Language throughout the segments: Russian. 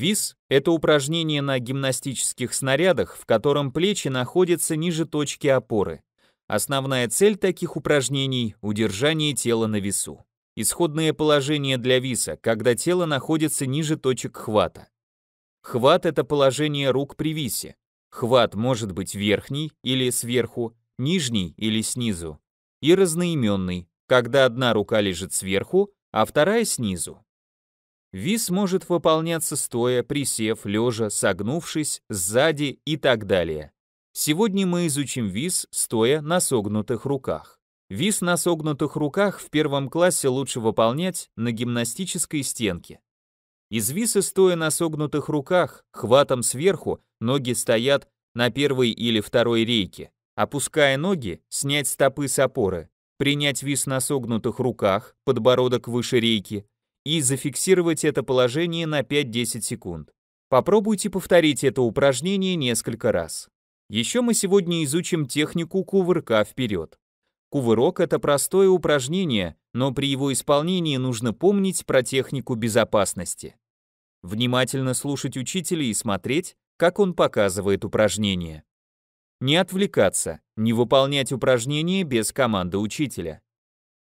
Вис – это упражнение на гимнастических снарядах, в котором плечи находятся ниже точки опоры. Основная цель таких упражнений – удержание тела на весу. Исходное положение для виса, когда тело находится ниже точек хвата. Хват – это положение рук при висе. Хват может быть верхний или сверху, нижний или снизу, и разноименный, когда одна рука лежит сверху, а вторая снизу. Вис может выполняться стоя, присев, лежа, согнувшись, сзади и так далее. Сегодня мы изучим вис стоя на согнутых руках. Вис на согнутых руках в первом классе лучше выполнять на гимнастической стенке. Из виса стоя на согнутых руках, хватом сверху, ноги стоят на первой или второй рейке. Опуская ноги, снять стопы с опоры, принять вис на согнутых руках, подбородок выше рейки – и зафиксировать это положение на 5-10 секунд. Попробуйте повторить это упражнение несколько раз. Еще мы сегодня изучим технику кувырка вперед. Кувырок – это простое упражнение, но при его исполнении нужно помнить про технику безопасности. Внимательно слушать учителя и смотреть, как он показывает упражнение. Не отвлекаться, не выполнять упражнение без команды учителя.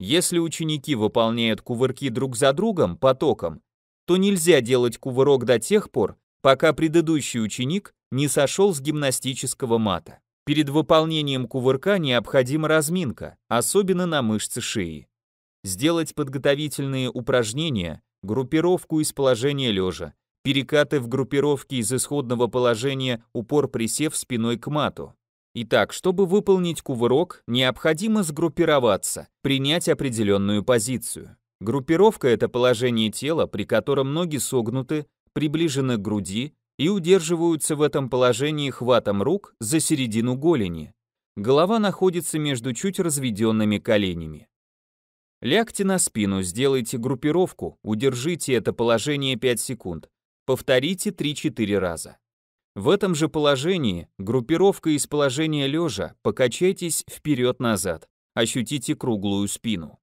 Если ученики выполняют кувырки друг за другом, потоком, то нельзя делать кувырок до тех пор, пока предыдущий ученик не сошел с гимнастического мата. Перед выполнением кувырка необходима разминка, особенно на мышцы шеи. Сделать подготовительные упражнения, группировку из положения лежа, перекаты в группировке из исходного положения, упор присев спиной к мату. Итак, чтобы выполнить кувырок, необходимо сгруппироваться, принять определенную позицию. Группировка – это положение тела, при котором ноги согнуты, приближены к груди и удерживаются в этом положении хватом рук за середину голени. Голова находится между чуть разведенными коленями. Лягте на спину, сделайте группировку, удержите это положение 5 секунд. Повторите 3-4 раза. В этом же положении, группировка из положения лежа, покачайтесь вперед-назад, ощутите круглую спину.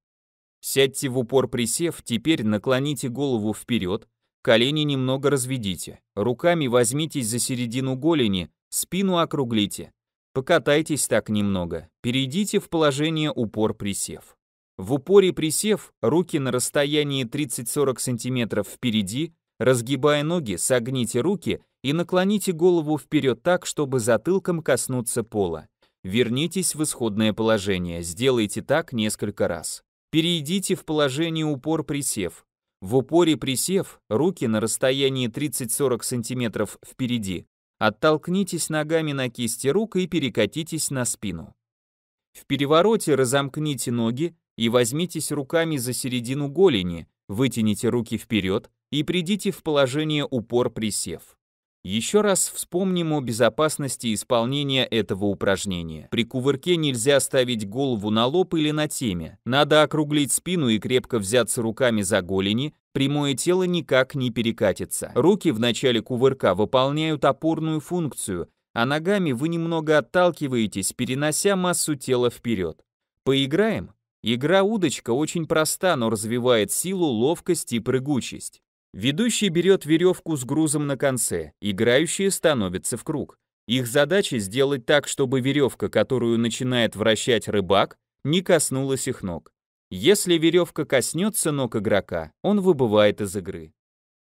Сядьте в упор присев, теперь наклоните голову вперед, колени немного разведите, руками возьмитесь за середину голени, спину округлите. Покатайтесь так немного, перейдите в положение упор-присев. В упоре присев руки на расстоянии 30-40 см впереди, Разгибая ноги, согните руки и наклоните голову вперед так, чтобы затылком коснуться пола. Вернитесь в исходное положение, сделайте так несколько раз. Перейдите в положение упор-присев. В упоре присев, руки на расстоянии 30-40 см впереди. Оттолкнитесь ногами на кисти рук и перекатитесь на спину. В перевороте разомкните ноги и возьмитесь руками за середину голени, вытяните руки вперед, и придите в положение упор присев. Еще раз вспомним о безопасности исполнения этого упражнения. При кувырке нельзя ставить голову на лоб или на теме. Надо округлить спину и крепко взяться руками за голени, прямое тело никак не перекатится. Руки в начале кувырка выполняют опорную функцию, а ногами вы немного отталкиваетесь, перенося массу тела вперед. Поиграем? Игра «Удочка» очень проста, но развивает силу, ловкость и прыгучесть. Ведущий берет веревку с грузом на конце, играющие становятся в круг. Их задача сделать так, чтобы веревка, которую начинает вращать рыбак, не коснулась их ног. Если веревка коснется ног игрока, он выбывает из игры.